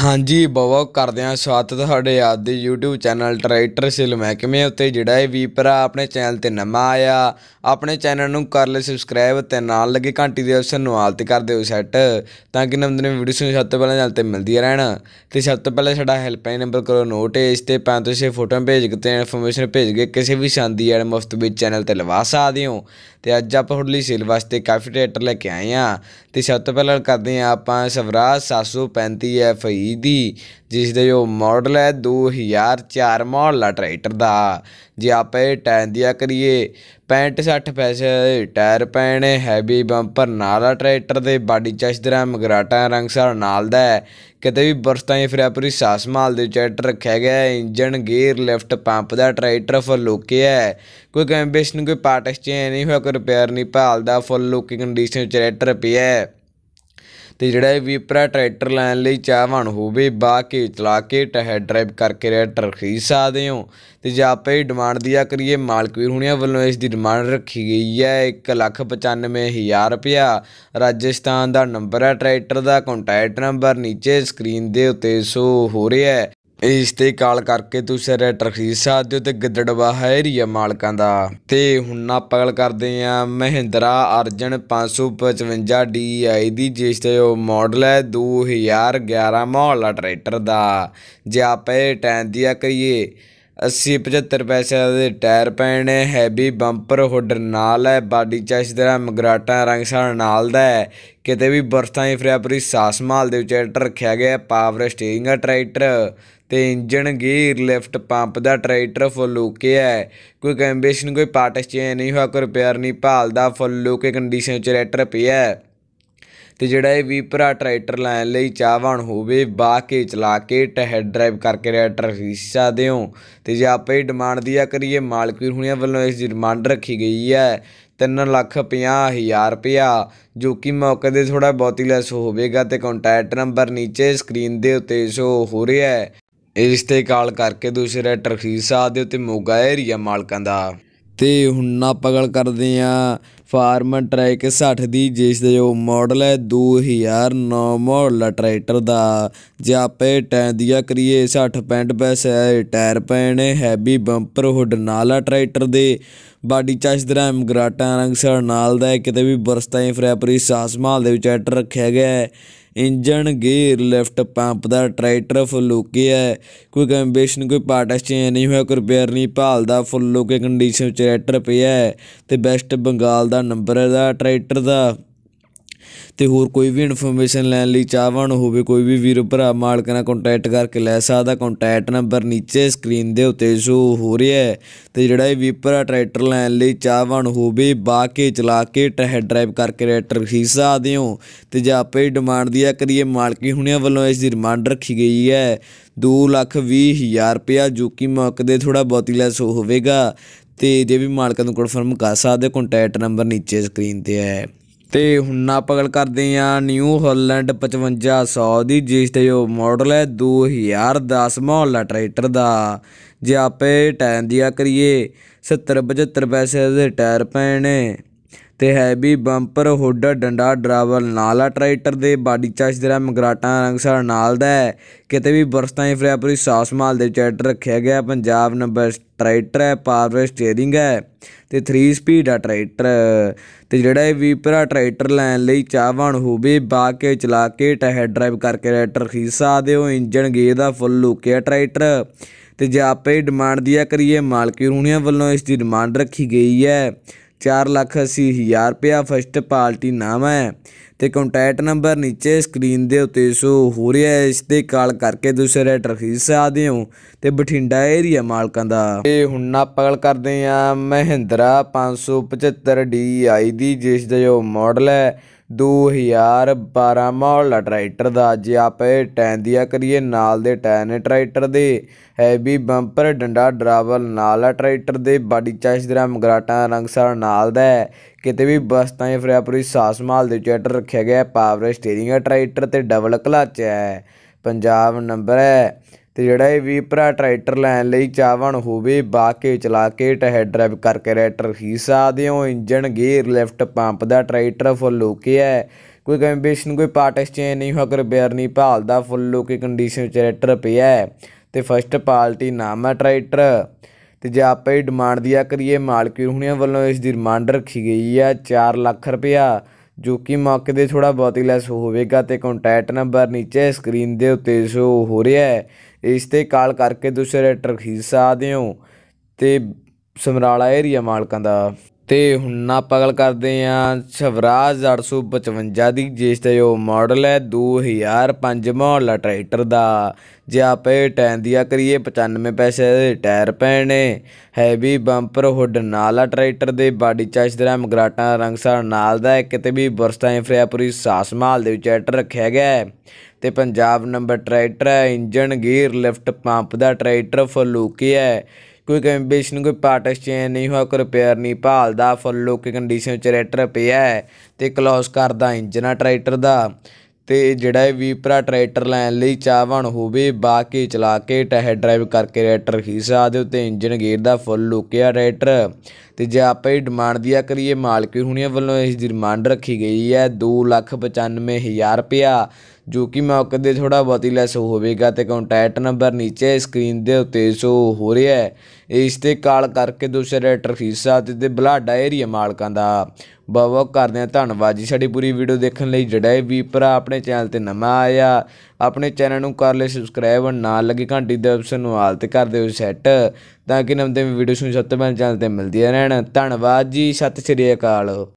ਹਾਂਜੀ ਬਵਾ ਕਰਦੇ ਆ ਸਵਾਗਤ ਤੁਹਾਡੇ ਆਪ ਦੇ YouTube ਚੈਨਲ ਟਰੈਕਟਰ ਸਿਲ ਮਹਿਕਮੇ ਉੱਤੇ ਜਿਹੜਾ ਇਹ ਵੀ ਭਰਾ ਆਪਣੇ ਚੈਨਲ ਤੇ ਨਵਾਂ ਆਇਆ ਆਪਣੇ ਚੈਨਲ ਨੂੰ ਕਰ ਲੈ ਸਬਸਕ੍ਰਾਈਬ ਤੇ ਨਾਲ ਲੱਗੇ ਘੰਟੀ ਦੇ ਆਪਸ਼ਨ ਨੂੰ ਆਲਤ ਕਰ ਦਿਓ ਸੈੱਟ ਤਾਂ ਕਿ ਨਵੇਂ ਨਵੀਂ ਵੀਡੀਓ ਸਭ ਤੋਂ ਪਹਿਲਾਂ ਚੈਨਲ ਤੇ ਮਿਲਦੀ ਰਹਿਣ ਤੇ ਸਭ ਤੋਂ ਪਹਿਲਾਂ ਸਾਡਾ ਹੈਲਪਲਾਈਨ ਨੰਬਰ ਕਰੋ ਨੋਟ ਇਸ ਤੇ 5 ਤੋਂ 6 ਫੋਟੋਆਂ ਭੇਜ ਕੇ ਤੇ ਇਨਫੋਰਮੇਸ਼ਨ ਭੇਜ ਕੇ ਕਿਸੇ ਵੀ ਸ਼ਾਂਦੀ ਐਡ ਮੁਫਤ ਵਿੱਚ ਚੈਨਲ ਤੇ ਲਵਾ ਸਕਦੇ ਹੋ ਤੇ ਅੱਜ ਆਪਾਂ ਤੁਹਾਡੇ ਲਈ ਸੇਲ ਵਾਸਤੇ ਕਾਫੀ ਟਰੈਕਟਰ ਲੈ ਕੇ ਆਏ ਆ ਤੇ ਸਭ ਤੋਂ ਪਹਿਲਾਂ ਕਰਦੇ ਆ ਆਪਾਂ ਸਵਰਾਜ 735 ਐਫ ਦੀ ਦੀ ਜਿਸ ਦਾ ਜੋ ਮਾਡਲ ਹੈ 2004 ਮਾਡਲ ਟਰੈਕਟਰ ਦਾ ਜੇ ਆਪੇ ਟੈਨ ਦੀਆ ਦਿਆ ਕਰੀਏ 65 60 ਪੈਸੇ ਟਾਇਰ ਪੈਣੇ ਹੈਵੀ ਬੰਪਰ ਨਾਲ ਟਰੈਕਟਰ ਦੇ ਬਾਡੀ ਚਸ਼ਦਰਾ ਮਗਰਾਟਾ ਰੰਗ ਸਾਰ ਨਾਲ ਦਾ ਕਿਤੇ ਵੀ ਬਰਸਤਾਂ ਹੀ ਫਿਰਿਆ ਪੂਰੀ ਸਾਸ ਮਾਲ ਦੇ ਟਰੈਕਟਰ ਰੱਖਿਆ ਗਿਆ ਇੰਜਨ ਗੇਅਰ ਲਿਫਟ ਪੰਪ ਦਾ ਟਰੈਕਟਰ ਫੁੱਲ ਲੋਕੇ ਹੈ ਕੋਈ ਕੰਬੀਨੇਸ਼ਨ ਕੋਈ ਪਾਰਟ ਐਕਸਚੇਂਜ ਨਹੀਂ ਹੋਇਆ ਕੋਈ ਰਿਪੇਅਰ ਨਹੀਂ ਭਾਲਦਾ ਫੁੱਲ ਲੋਕੀ ਕੰਡੀਸ਼ਨ ਚ ਟਰੈਕਟਰ ਪਿਆ ਹੈ ਤੇ ਜਿਹੜਾ ਇਹ ਵੀਪਰਾ ਟਰੈਕਟਰ ਲੈਣ ਲਈ ਚਾਹਵਾਨ ਹੋਵੇ ਬਾ ਕੇ ਚਲਾ ਕੇ ਟਹਿ ਡਰਾਈਵ ਕਰਕੇ ਰੈਟਰ ਖਰੀਦ ਸਕਦੇ ਹੋ ਤੇ ਜੇ ਆਪੇ ਡਿਮਾਂਡ ਦਿਆ ਕਰੀਏ ਮਾਲਕ ਵੀਰ ਹੁਣੀਆਂ ਵੱਲੋਂ ਇਸ ਦੀ ਡਿਮਾਂਡ ਰੱਖੀ ਗਈ ਹੈ 195000 ਰੁਪਿਆ ਰਾਜਸਥਾਨ ਦਾ ਨੰਬਰ ਹੈ ਟਰੈਕਟਰ ਦਾ ਕੰਟੈਕਟ ਨੰਬਰ ਨੀਚੇ ਸਕਰੀਨ ਦੇ ਉੱਤੇ ਸੋ ਹੋ ਰਿਹਾ ਹੈ ਇਸ ਤੇ ਕਾਲ ਕਰਕੇ ਤੁਸੀਂ ਰੈਟਰ ਖਰੀਦ ਸਕਦੇ ਹੋ ਤੇ ਹੈ ਏਰੀਆ ਮਾਲਕਾਂ ਦਾ ਤੇ ਹੁਣ ਨਾ ਪਗਲ ਕਰਦੇ ਆ ਮਹਿੰਦਰਾ ਅਰਜਨ 555 DI ਦੀ ਜਿਸ ਤੇ ਉਹ ਮਾਡਲ ਹੈ 2011 ਮਾਹੌਲਾ ਟਰੈਕਟਰ ਦਾ ਜੇ ਆਪੇ ਟੈਂਦੀਆ ਕਰੀਏ 80 75 ਪੈਸੇ ਦੇ ਟਾਇਰ ਪੈਣੇ ਹੈਵੀ ਬੰਪਰ ਹੁੱਡ ਨਾਲ ਹੈ ਬਾਡੀ ਚਾਸ਼ ਦਾ ਮਗਰਾਟਾ ਰੰਗ ਸਾਲ ਨਾਲ ਦਾ ਹੈ ਕਿਤੇ ਵੀ ਬਰਥਾਂ ਹੀ ਫਰਿਆ ਪਰੀ ਸਾਸ ਮਾਲ ਦੇ ਵਿੱਚ ਰੱਖਿਆ ਗਿਆ ਪਾਵਰ ਦਾ ਟਰੈਕਟਰ ਤੇ ਇੰਜਨ ਗੀਅਰ ਲਿਫਟ ਪੰਪ ਦਾ ਟਰੈਕਟਰ ਫੁੱਲ ਲੁਕੇ ਹੈ ਕੋਈ ਕੰਬੀਸ਼ਨ ਕੋਈ ਪਾਰਟ ਚੇਂਜ ਨਹੀਂ ਹੋਇਆ ਕੋਈ ਰਿਪੇਅਰ ਨਹੀਂ ਭਾਲਦਾ ਫੁੱਲ ਲੁਕੇ ਕੰਡੀਸ਼ਨ ਵਿੱਚ ਟਰੈਕਟਰ ਪਿਆ ਹੈ ਤੇ ਜਿਹੜਾ ਇਹ ਵੀ ਭਰਾ ਟਰੈਕਟਰ ਲੈਣ ਲਈ ਚਾਹਵਾਨ ਹੋਵੇ ਬਾ ਕੇ ਚਲਾ ਕੇ ਟਹਿਡ ਡਰਾਈਵ ਕਰਕੇ ਰੈਟਰ ਹਿੱਸਾ ਦਿਓ ਤੇ ਜੇ ਆਪੇ ਡਿਮਾਂਡ ਦੀਆ ਕਰੀਏ ਮਾਲਕ ਵੀਰ ਹੁਣੀਆਂ ਵੱਲੋਂ ਇਸ ਦੀ ਡਿਮਾਂਡ ਰੱਖੀ ਗਈ ਹੈ 3 ਲੱਖ 50 ਹਜ਼ਾਰ ਰੁਪਇਆ ਜੋ ਕਿ ਮੌਕੇ ਦੇ ਥੋੜਾ ਬਹੁਤੀ ਲੈਸ ਹੋਵੇਗਾ ਤੇ ਕੰਟੈਕਟ ਨੰਬਰ ਨੀਚੇ ਸਕਰੀਨ ਦੇ ਉੱਤੇ ਸ਼ੋ ਹੋ ਰਿਹਾ ਹੈ ਇਸ ਤੇ ਕਾਲ ਕਰਕੇ ਦੂਸਰੇ ਰੈਟਰ ਖਰੀਦ ਸਕਦੇ ਤੇ ਮੋਗਾ ਏਰੀਆ ਮਾਲਕਾਂ ਦਾ ਤੇ ਹੁਣ ਨਾ ਪਗਲ ਕਰਦੇ ਆ ਫਾਰਮ ਟਰੈਕ 60 ਦੀ ਜਿਸ ਦੇ ਉਹ ਮਾਡਲ ਹੈ 2009 ਮਾਡਲ ਟਰੈਕਟਰ ਦਾ ਜਾਪੇ ਟੈਂਦੀਆ ਕਰੀਏ 60 65 ਪੈਸੇ ਟਾਇਰ ਪੈਣੇ ਹੈਵੀ ਬੰਪਰ ਹੁੱਡ ਨਾਲ ਟਰੈਕਟਰ ਦੇ ਬਾਡੀ ਚਾਸ ਚਾਸ਼ਦਰਾ ਮਗਰਾਟਾਂ ਰੰਗ ਸਰ ਨਾਲ ਦਾ ਕਿਤੇ ਵੀ ਬਰਸਤਾਂ ਫਰੈਪਰੀ ਸਾਸ ਮਾਲ ਦੇ ਵਿੱਚ ਐਟਰ ਰੱਖਿਆ ਗਿਆ ਹੈ ਇੰਜਨ ਗੇਅਰ ਲਿਫਟ ਪੰਪ ਦਾ ਟਰੈਕਟਰ ਫੁੱਲ ਓਕੇ ਹੈ ਕੋਈ ਕੰਬੀਸ਼ਨ ਕੋਈ ਪਾਰਟ ਐਕਸਚੇਂਜ ਨਹੀਂ ਹੋਇਆ ਕੋਈ ਰਿਪੇਅਰ ਨਹੀਂ ਭਾਲ ਦਾ ਫੁੱਲ ਓਕੇ ਕੰਡੀਸ਼ਨ ਵਿੱਚ ਟਰੈਕਟਰ ਪਿਆ ਹੈ ਤੇ ਬੈਸਟ ਬੰਗਾਲ ਦਾ ਨੰਬਰ ਦਾ ਟਰੈਕਟਰ ਦਾ ਤੇ ਹੋਰ ਕੋਈ ਵੀ ਇਨਫੋਰਮੇਸ਼ਨ ਲੈਣ ਲਈ ਚਾਹਵਾਨ ਹੋਵੇ ਕੋਈ ਵੀ ਵੀਰ ਭਰਾ ਮਾਲਕ ਨਾਲ ਕੰਟੈਕਟ ਕਰਕੇ ਲੈ ਸਕਦਾ ਕੰਟੈਕਟ ਨੰਬਰ ਨੀਚੇ ਸਕਰੀਨ ਦੇ ਉੱਤੇ ਸ਼ੋ ਹੋ ਰਿਹਾ ਹੈ ਤੇ ਜਿਹੜਾ ਇਹ ਵੀਪਰਾ ਟਰੈਕਟਰ ਲੈਣ ਲਈ ਚਾਹਵਾਨ ਹੋਵੇ ਬਾਕੇ ਚਲਾ ਕੇ ਟਹਿ ਡਰਾਈਵ ਕਰਕੇ ਟਰੈਕਟਰ ਖਰੀਦ ਆ ਦਿਓ ਤੇ ਜੇ ਆਪੇ ਹੀ ਡਿਮਾਂਡ ਦੀ ਆ ਕਰੀਏ ਮਾਲਕੀ ਹੁਣਿਆਂ ਵੱਲੋਂ ਇਸ ਦੀ ਰਿਮਾਂਡ ਰੱਖੀ ਗਈ ਹੈ 2 ਲੱਖ 20 ਹਜ਼ਾਰ ਰੁਪਿਆ ਜੋ ਕਿ ਮੌਕੇ ਦੇ ਥੋੜਾ ਬਹੁਤੀ ਲੈਸ ਹੋਵੇਗਾ ਤੇ ਜੇ ਵੀ ਮਾਲਕਾਂ ਨੂੰ ਕਨਫਰਮ ਕਰ ਸਕਦੇ ਕੰਟੈਕਟ ਨੰਬਰ ਨੀਚੇ ਸਕਰੀਨ ਤੇ ਹੈ ਤੇ ਹੁਣ ਆਪਾਂ ਗੱਲ ਕਰਦੇ ਆ ਨਿਊ ਹਾਲੈਂਡ 5500 ਦੀ ਜਿਸ ਤੇ ਜੋ ਮਾਡਲ ਹੈ 2010 ਮਾਡਲ ਟਰੈਕਟਰ ਦਾ ਜੇ ਆਪੇ ਟਾਈਮ ਦੀਆ ਕਰੀਏ 70 75 ਪੈਸੇ ਦੇ ਟਾਇਰ ਪੈਣੇ ਤੇ ਹੈਵੀ ਬੰਪਰ ਹੁੱਡ ਡੰਡਾ ਡਰਾਵਲ ਨਾਲ ਟਰੈਕਟਰ ਦੇ ਬਾਡੀ ਚਾਸ਼ ਦੇ ਰੰਗ ਰੰਗਸਰ ਨਾਲ ਦਾ ਕਿਤੇ ਵੀ ਬਰਸਤਾਂ ਫਰੇਪਰੀ ਸਾਸ ਮਾਲ ਦੇ ਚੈਟ ਰੱਖਿਆ ਗਿਆ ਪੰਜਾਬ ਨੰਬਰ ਟਰੈਕਟਰ ਹੈ ਪਾਵਰ ਸਟੀering ਹੈ ਤੇ 3 ਸਪੀਡ ਆ ਟਰੈਕਟਰ ਤੇ ਜਿਹੜਾ ਇਹ ਵੀਪਰਾ ਟਰੈਕਟਰ ਲੈਣ ਲਈ ਚਾਹਵਾਨ ਹੋਵੇ ਬਾ ਕੇ ਚਲਾ ਕੇ ਟਹਿ ਡਰਾਈਵ ਕਰਕੇ ਟਰੈਕਟਰ ਖੀਸਾ ਦਿਓ ਹੋ ਇੰਜਨ ਗੇ ਦਾ ਫੁੱਲ ਲੁਕਿਆ ਟਰੈਕਟਰ ਤੇ ਜੇ ਆਪੇ ਡਿਮਾਂਡ ਦਿਆ ਕਰੀਏ ਮਾਲਕੀ ਰੂਣੀਆਂ ਵੱਲੋਂ ਇਸ ਦੀ ਡਿਮਾਂਡ ਰੱਖੀ ਗਈ ਹੈ 4 ਲੱਖ 80000 ਰੁਪਇਆ ਫਸਟ ਪਾਰਟੀ ਨਾਮ ਹੈ ਤੇ ਕੰਟੈਕਟ ਨੰਬਰ ਨੀਚੇ ਸਕਰੀਨ ਦੇ ਉੱਤੇ ਸੋ ਹੋ ਰਿਹਾ ਹੈ ਇਸ ਤੇ ਕਾਲ ਕਰਕੇ ਦੂਸਰੇ ਰਾਈਟਰ ਖਰੀਦ ਸਕਦੇ ਹੋ ਤੇ ਬਠਿੰਡਾ ਏਰੀਆ ਮਾਲਕਾਂ ਦਾ ਤੇ ਹੁਣ ਨਾ ਪਗਲ ਕਰਦੇ ਆ ਮਹਿੰਦਰਾ 575 DI ਦੀ ਜਿਸ ਦਾ ਜੋ ਮਾਡਲ ਹੈ 2012 ਹਜ਼ਾਰ ਮਾਡਲ ਟਰੈਕਟਰ ਦਾ ਜੇ ਆਪੇ ਟਾਇਰ ਕਰੀਏ ਨਾਲ ਦੇ ਟੈਨ ਨੇ ਟਰੈਕਟਰ ਦੇ ਹੈਵੀ ਬੰਪਰ ਡੰਡਾ ਡਰਾਵਲ ਨਾਲ ਟਰੈਕਟਰ ਦੇ ਬਾਡੀ ਚਾਈਸ ਦਰਾ ਮਗਰਾਟਾ ਰੰਗ ਸਾਰ ਨਾਲ ਦਾ ਕਿਤੇ ਵੀ ਬਸਤਾਂ ਜਾਂ ਫਰਿਆਪੁਰੀ ਸਾਸ ਮਾਲ ਦੇ ਟਰੈਕਟਰ ਰੱਖਿਆ ਗਿਆ ਪਾਵਰ ਸਟੀਅਰਿੰਗ ਟਰੈਕਟਰ ਤੇ ਡਬਲ ਕਲਚ ਹੈ ਪੰਜਾਬ ਨੰਬਰ ਹੈ ਤੇ ਜਿਹੜਾ ਇਹ ਵੀ ਭਰਾ ਟਰੈਕਟਰ ਲੈਣ ਲਈ ਚਾਹਵਣ ਹੋਵੇ ਬਾਕੇ ਚਲਾ ਕੇ ਟਹਿਡ ਡਰਾਈਵ ਕਰਕੇ ਟਰੈਕਟਰ ਹੀ ਦਿਓ ਇੰਜਨ ਗੇਅਰ ਲਿਫਟ ਪੰਪ ਦਾ ਟਰੈਕਟਰ ਫੁੱਲ ਲੋਕੇ ਹੈ ਕੋਈ ਕੰਬੀਨੇਸ਼ਨ ਕੋਈ ਪਾਰਟ ਐਕਸਚੇਂਜ ਨਹੀਂ ਹੋਇਆ ਕਰ ਬੇਰ ਨਹੀਂ ਭਾਲਦਾ ਫੁੱਲ ਲੋਕੇ ਕੰਡੀਸ਼ਨ ਚ ਟਰੈਕਟਰ ਪਿਆ ਹੈ ਤੇ ਫਸਟ ਪਾਰਟੀ ਨਾਮ ਹੈ ਟਰੈਕਟਰ ਤੇ ਜੇ ਆਪਾਂ ਡਿਮਾਂਡ ਦਿਆ ਕਰੀਏ ਮਾਲਕੀ ਹੁਣੀਆਂ ਵੱਲੋਂ ਇਸ ਦੀ ਡਿਮਾਂਡ ਰੱਖੀ ਗਈ ਹੈ 4 ਲੱਖ ਰੁਪਇਆ ਜੋ ਕਿ ਮੱਕ ਦੇ ਥੋੜਾ ਬਹੁਤ ਹੀ ਲੈਸ ਹੋਵੇਗਾ ਤੇ ਕੰਟੈਕਟ ਨੰਬਰ ਨੀਚੇ ਸਕਰੀਨ ਦੇ ਉੱਤੇ ਸ਼ੋ ਹੋ ਰਿਹਾ ਹੈ ਇਸ ਤੇ ਕਾਲ ਕਰਕੇ ਦੂਸਰੇ ਰੇਟਰ ਖਰੀਦ ਤੇ ਸਮਰਾਲਾ ਏਰੀਆ ਮਾਲਕਾਂ ਦਾ ਤੇ ਹੁਣ ਨਾ ਪਗਲ ਕਰਦੇ ਆ ਸਵਰਾਜ 855 ਦੀ ਜਿਸ ਦਾ ਜੋ ਮਾਡਲ ਹੈ 2005 ਮਾਡਲ ਟਰੈਕਟਰ ਦਾ ਜੇ ਆਪੇ ਟੈਨ ਦੀਆ ਕਰੀਏ 95 ਪੈਸੇ ਦੇ ਟਾਇਰ ਪੈਣੇ ਹੈਵੀ ਬੰਪਰ ਹੁੱਡ ਨਾਲ ਆ ਟਰੈਕਟਰ ਦੇ ਬਾਡੀ ਚਾਸ ਦਾ ਮਗਰਾਟਾ ਰੰਗਸਾਰ ਨਾਲ ਦਾ ਕਿਤੇ ਵੀ ਬਰਸਤਾਂ ਫਰਿਆ ਪੂਰੀ ਸਾਸ ਮਾਲ ਦੇ ਵਿੱਚ ਟਰੈਕਟਰ ਰੱਖਿਆ ਗਿਆ ਤੇ ਪੰਜਾਬ ਨੰਬਰ ਟਰੈਕਟਰ ਹੈ ਇੰਜਨ ਗੀਅਰ ਲਿਫਟ ਪੰਪ ਦਾ ਟਰੈਕਟਰ ਫਲੂਕੀ ਹੈ ਕੋਈ ਕੰਬੀਨੇਸ਼ਨ ਕੋਈ ਪਾਰਟ ਐਕਸਚੇਂਜ ਨਹੀਂ ਹੋਇਆ ਕੋਈ ਰਿਪੇਅਰ ਨਹੀਂ ਭਾਲਦਾ ਫੁੱਲ ਲੋਕੀ ਕੰਡੀਸ਼ਨ ਵਿੱਚ ਟਰੈਕਟਰ ਪਿਆ ਤੇ ਕਲੋਸ ਕਰਦਾ ਇੰਜਨ ਟਰੈਕਟਰ ਦਾ ਤੇ ਜਿਹੜਾ ਇਹ ਵੀਪਰਾ ਟਰੈਕਟਰ ਲੈਣ ਲਈ ਚਾਹਵਣ ਹੋਵੇ ਬਾਕੀ ਚਲਾ ਕੇ ਟਹਿ ਡਰਾਈਵ ਕਰਕੇ ਟਰੈਕਟਰ ਖੀਸਾ ਦੇ ਉੱਤੇ ਇੰਜਨ ਗੇਅਰ ਦਾ ਫੁੱਲ ਲੁਕਿਆ ਟਰੈਕਟਰ ਤੇ ਜੇ ਆਪਾਂ ਇਹ ਡਿਮਾਂਡ ਦੀਆ ਕਰੀਏ ਮਾਲਕੀ ਹੁਣੀਆਂ ਵੱਲੋਂ ਇਸ ਦੀ ਡਿਮਾਂਡ ਰੱਖੀ ਗਈ ਹੈ 295000 ਰੁਪਿਆ ਜੋ ਕਿ ਮੌਕੇ ਦੇ ਥੋੜਾ ਬਹੁਤੀ ਲੈਸ ਹੋਵੇਗਾ ਤੇ ਕੰਟੈਕਟ ਨੰਬਰ ਨੀਚੇ ਸਕਰੀਨ ਦੇ ਉੱਤੇ ਸੋ ਹੋ ਰਿਹਾ ਹੈ ਇਸ ਤੇ ਕਾਲ ਕਰਕੇ ਦੂਸਰੇ ਰਾਈਟਰ ਫੀਸਾ ਤੇ ਬਲਾਡਾ ਏਰੀਆ ਮਾਲਕਾਂ ਦਾ ਬਹੁਤ ਬਹੁਤ ਕਰਦੇ ਆ ਧੰਨਵਾਦ ਜੀ ਸਾਡੀ ਪੂਰੀ ਵੀਡੀਓ ਦੇਖਣ ਲਈ ਜਿਹੜਾ ਵੀ ਭਰਾ ਆਪਣੇ ਚੈਨਲ ਤੇ ਨਵਾਂ ਆਇਆ ਆਪਣੇ ਚੈਨਲ ਨੂੰ ਕਰ ਲਿਓ ਸਬਸਕ੍ਰਾਈਬ ਨਾਲ ਲੱਗੇ ਘੰਟੀ ਦੇ ਆਪਸ਼ਨ ਨੂੰ ਆਲ ਤੇ ਕਰ ਦਿਓ ਸੈੱਟ ਤਾਂ ਕਿ ਨਵੇਂ ਵੀਡੀਓ ਸੁਣ ਸਭ ਤੋਂ ਪਹਿਲਾਂ ਚੈਨਲ ਤੇ ਮਿਲਦੀ ਰਹਿਣ ਧੰਨਵਾਦ ਜੀ ਸਤਿ ਸ਼੍ਰੀ ਅਕਾਲ